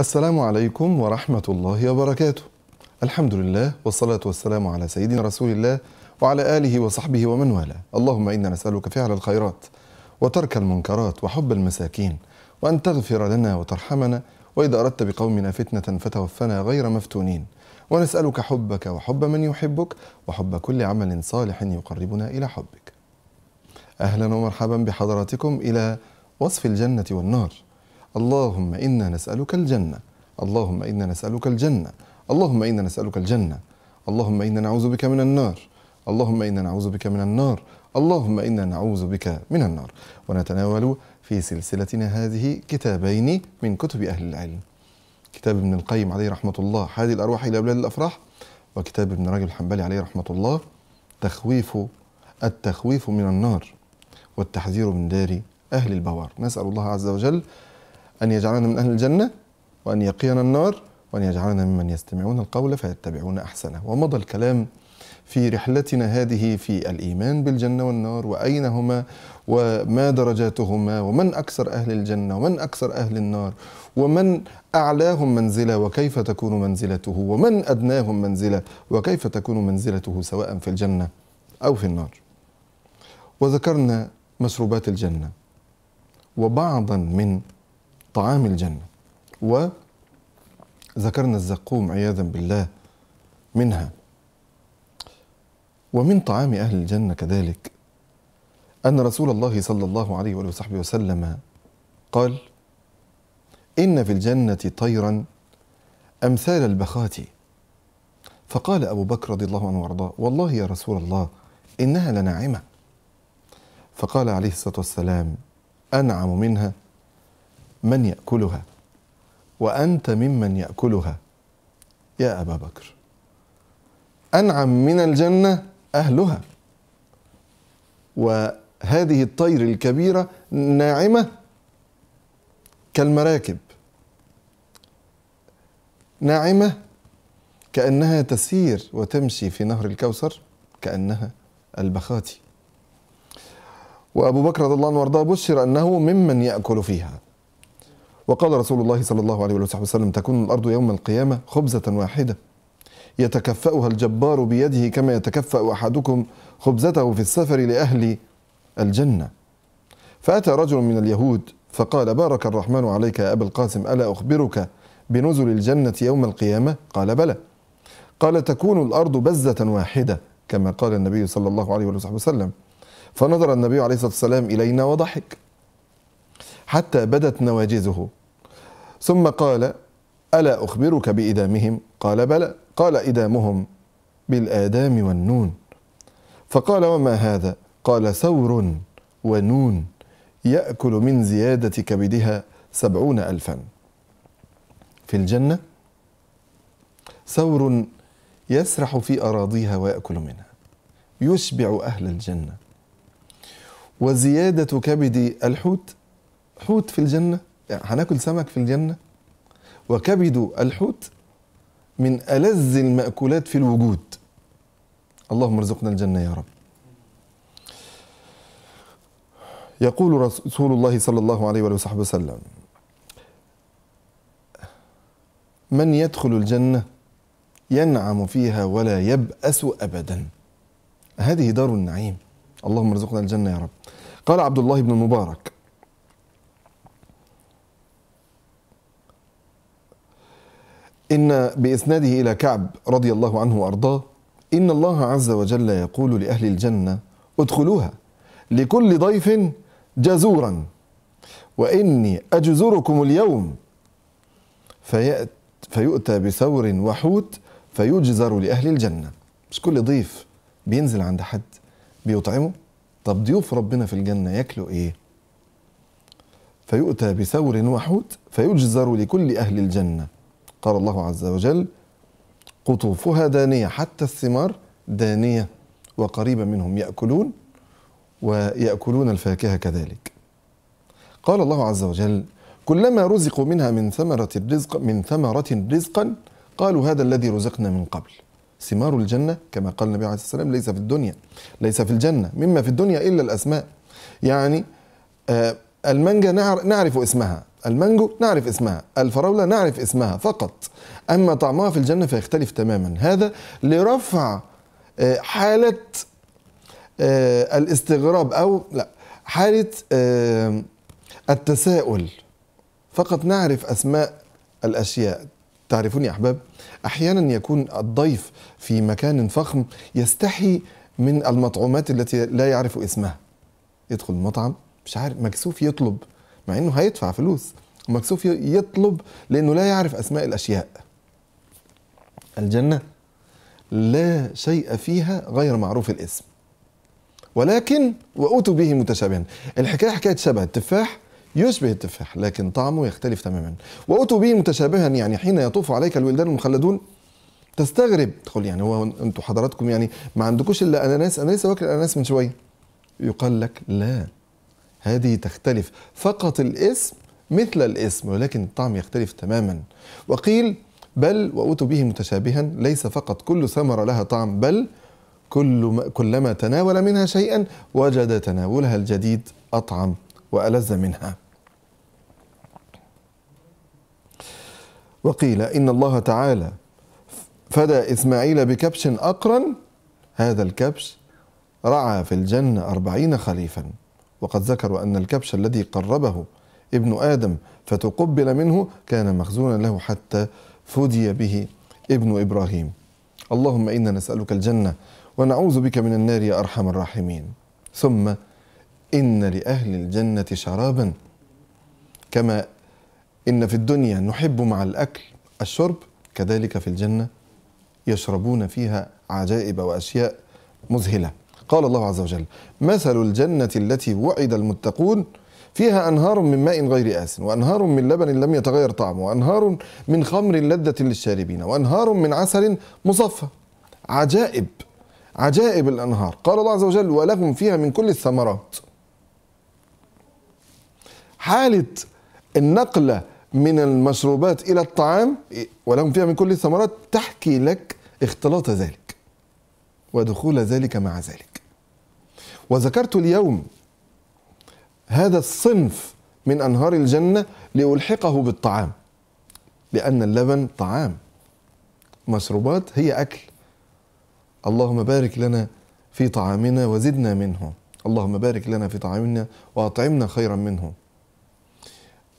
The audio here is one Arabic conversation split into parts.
السلام عليكم ورحمة الله وبركاته الحمد لله والصلاة والسلام على سيدنا رسول الله وعلى آله وصحبه ومن والاه اللهم إنا نسألك فعل الخيرات وترك المنكرات وحب المساكين وأن تغفر لنا وترحمنا وإذا أردت بقومنا فتنة فتوفنا غير مفتونين ونسألك حبك وحب من يحبك وحب كل عمل صالح يقربنا إلى حبك أهلا ومرحبا بحضراتكم إلى وصف الجنة والنار اللهم إنا نسألك الجنة اللهم إنا نسألك الجنة اللهم إنا نسألك الجنة اللهم إنا نعوذ بك من النار اللهم إنا نعوذ بك من النار اللهم إنا نعوذ بك من النار ونتناول في سلسلتنا هذه كتابين من كتب أهل العلم كتاب ابن القيم عليه رحمة الله هذه الأرواح إلى بلاد الأفراح وكتاب ابن رجب الحنبلي عليه رحمة الله تخويف التخويف من النار والتحذير من دار أهل البوار نسأل الله عز وجل أن يجعلنا من أهل الجنة وأن يقينا النار وأن يجعلنا ممن يستمعون القول فيتبعون أحسنه ومضى الكلام في رحلتنا هذه في الإيمان بالجنة والنار وأين هما وما درجاتهما ومن أكثر أهل الجنة ومن أكثر أهل النار ومن أعلاهم منزلة وكيف تكون منزلته ومن أدناهم منزلة وكيف تكون منزلته سواء في الجنة أو في النار وذكرنا مشروبات الجنة وبعضا من طعام الجنة وذكرنا الزقوم عياذا بالله منها ومن طعام أهل الجنة كذلك أن رسول الله صلى الله عليه وآله وصحبه وسلم قال إن في الجنة طيرا أمثال البخات فقال أبو بكر رضي الله عنه وأرضاه والله يا رسول الله إنها لناعمة فقال عليه الصلاة والسلام أنعم منها من ياكلها وانت ممن ياكلها يا ابا بكر انعم من الجنه اهلها وهذه الطير الكبيره ناعمه كالمراكب ناعمه كانها تسير وتمشي في نهر الكوثر كانها البخاتي وابو بكر رضي الله عنه وارضاه بشر انه ممن ياكل فيها وقال رسول الله صلى الله عليه وسلم تكون الأرض يوم القيامة خبزة واحدة يتكفأها الجبار بيده كما يتكفأ أحدكم خبزته في السفر لأهل الجنة فأتى رجل من اليهود فقال بارك الرحمن عليك يا أبا القاسم ألا أخبرك بنزل الجنة يوم القيامة قال بلى قال تكون الأرض بزة واحدة كما قال النبي صلى الله عليه وسلم فنظر النبي عليه الصلاة والسلام إلينا وضحك حتى بدت نواجذه ثم قال ألا أخبرك بإدامهم قال بلى قال إدامهم بالآدام والنون فقال وما هذا قال ثور ونون يأكل من زيادة كبدها سبعون ألفا في الجنة ثور يسرح في أراضيها ويأكل منها يشبع أهل الجنة وزيادة كبد الحوت حوت في الجنة يعني هناكل سمك في الجنة وكبد الحوت من ألذ المأكولات في الوجود اللهم ارزقنا الجنة يا رب يقول رسول الله صلى الله عليه وآله وصحبه وسلم من يدخل الجنة ينعم فيها ولا يبأس أبدا هذه دار النعيم اللهم ارزقنا الجنة يا رب قال عبد الله بن المبارك إن بإسناده إلى كعب رضي الله عنه وأرضاه إن الله عز وجل يقول لأهل الجنة ادخلوها لكل ضيف جزورا وإني أجزركم اليوم فيأت فيؤتى بثور وحوت فيجزر لأهل الجنة مش كل ضيف بينزل عند حد بيطعمه طب ضيوف ربنا في الجنة ياكلوا إيه فيؤتى بثور وحوت فيجزر لكل أهل الجنة قال الله عز وجل قطوفها دانية حتى الثمار دانية وقريبا منهم يأكلون ويأكلون الفاكهة كذلك قال الله عز وجل كلما رزقوا منها من ثمرة الرزق من ثمرة رزقا قالوا هذا الذي رزقنا من قبل ثمار الجنة كما قال النبي عليه الصلاة والسلام ليس في الدنيا ليس في الجنة مما في الدنيا إلا الأسماء يعني آه، المانجا نعرف اسمها المانجو نعرف اسمها الفراولة نعرف اسمها فقط أما طعمها في الجنة فيختلف تماما هذا لرفع آه، حالة آه، الاستغراب أو لا حالة آه، التساؤل فقط نعرف أسماء الأشياء تعرفون يا أحباب أحيانا يكون الضيف في مكان فخم يستحي من المطعومات التي لا يعرف اسمها يدخل المطعم مش عارف مكسوف يطلب مع انه هيدفع فلوس ومكسوف يطلب لانه لا يعرف اسماء الاشياء الجنه لا شيء فيها غير معروف الاسم ولكن وأوتوا به متشابها الحكاية حكاية شبه التفاح يشبه التفاح لكن طعمه يختلف تماما وأوتوا به متشابها يعني حين يطوف عليك الولدان المخلدون تستغرب تقول يعني هو انتوا حضراتكم يعني ما عندكوش الا اناناس انا لسه واكل اناناس من شويه يقال لك لا هذه تختلف فقط الاسم مثل الاسم ولكن الطعم يختلف تماما وقيل بل وأوتوا به متشابها ليس فقط كل ثمرة لها طعم بل كل كلما تناول منها شيئا وجد تناولها الجديد أطعم وألذ منها وقيل إن الله تعالى فدى إسماعيل بكبش أقرن هذا الكبش رعى في الجنة أربعين خليفاً وقد ذكروا أن الكبش الذي قربه ابن آدم فتقبل منه كان مخزونا له حتى فدي به ابن إبراهيم اللهم إنا نسألك الجنة ونعوذ بك من النار يا أرحم الراحمين ثم إن لأهل الجنة شرابا كما إن في الدنيا نحب مع الأكل الشرب كذلك في الجنة يشربون فيها عجائب وأشياء مذهلة قال الله عز وجل مثل الجنة التي وعد المتقون فيها أنهار من ماء غير آس وأنهار من لبن لم يتغير طعمه وأنهار من خمر لذة للشاربين وأنهار من عسل مصفى عجائب عجائب الأنهار قال الله عز وجل ولهم فيها من كل الثمرات حالة النقلة من المشروبات إلى الطعام ولهم فيها من كل الثمرات تحكي لك اختلاط ذلك ودخول ذلك مع ذلك وذكرت اليوم هذا الصنف من انهار الجنه لالحقه بالطعام لان اللبن طعام مشروبات هي اكل اللهم بارك لنا في طعامنا وزدنا منه اللهم بارك لنا في طعامنا واطعمنا خيرا منه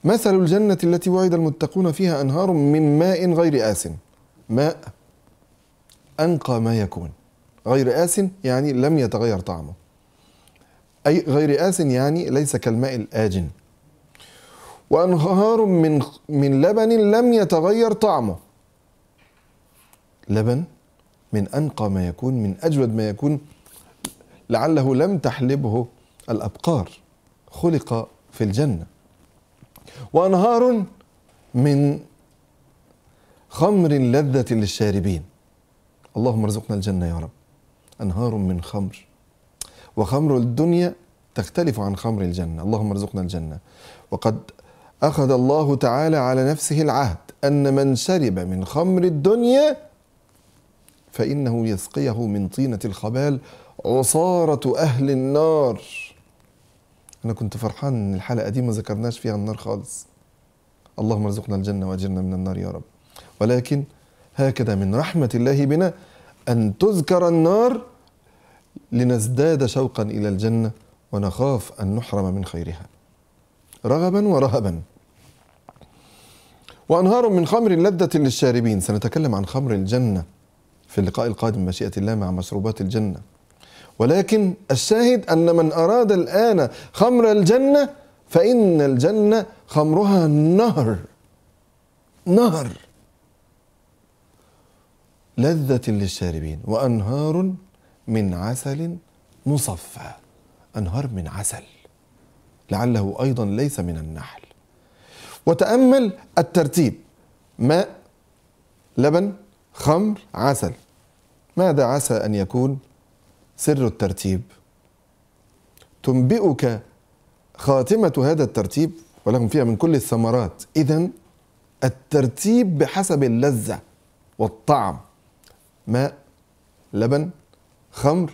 مثل الجنه التي وعد المتقون فيها انهار من ماء غير آسن ماء أنقى ما يكون غير آسن يعني لم يتغير طعمه أي غير آس يعني ليس كالماء الآجن وأنهار من من لبن لم يتغير طعمه لبن من أنقى ما يكون من أجود ما يكون لعله لم تحلبه الأبقار خلق في الجنة وأنهار من خمر لذة للشاربين اللهم ارزقنا الجنة يا رب أنهار من خمر وخمر الدنيا تختلف عن خمر الجنة اللهم ارزقنا الجنة وقد أخذ الله تعالى على نفسه العهد أن من شرب من خمر الدنيا فإنه يسقيه من طينة الخبال عصارة أهل النار أنا كنت فرحان إن الحلقة دي ما ذكرناش فيها النار خالص اللهم ارزقنا الجنة وأجرنا من النار يا رب ولكن هكذا من رحمة الله بنا أن تذكر النار لنزداد شوقا الى الجنه ونخاف ان نحرم من خيرها رغبا ورهبا وانهار من خمر لذه للشاربين سنتكلم عن خمر الجنه في اللقاء القادم مشيئه الله مع مشروبات الجنه ولكن الشاهد ان من اراد الان خمر الجنه فان الجنه خمرها نهر نهر لذه للشاربين وانهار من عسل مصفى انهار من عسل لعله ايضا ليس من النحل وتامل الترتيب ماء لبن خمر عسل ماذا عسى ان يكون سر الترتيب تنبئك خاتمه هذا الترتيب ولهم فيها من كل الثمرات اذا الترتيب بحسب اللذه والطعم ماء لبن خمر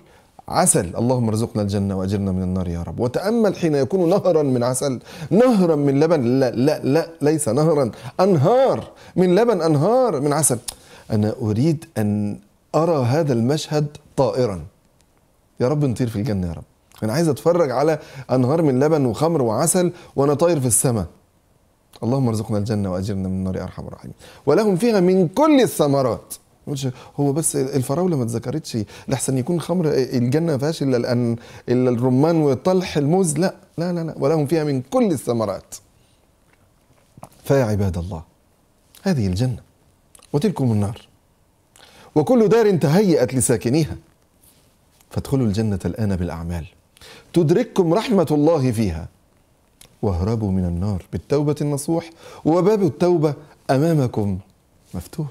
عسل اللهم ارزقنا الجنة وأجرنا من النار يا رب وتأمل حين يكون نهرا من عسل نهرا من لبن لا لا لا ليس نهرا أنهار من لبن أنهار من عسل أنا أريد أن أرى هذا المشهد طائرا يا رب نطير في الجنة يا رب أنا عايز أتفرج على أنهار من لبن وخمر وعسل وأنا طاير في السماء اللهم ارزقنا الجنة وأجرنا من النار يا أرحم الراحمين ولهم فيها من كل الثمرات هو بس الفراوله ما اتذكرتش لحسن يكون خمر الجنه ما فيهاش الا الان الا الرمان والطلح الموز لا لا لا, لا ولهم فيها من كل الثمرات فيا عباد الله هذه الجنه وتلكم النار وكل دار تهيأت لساكنيها فادخلوا الجنة الآن بالأعمال تدرككم رحمة الله فيها واهربوا من النار بالتوبة النصوح وباب التوبة أمامكم مفتوح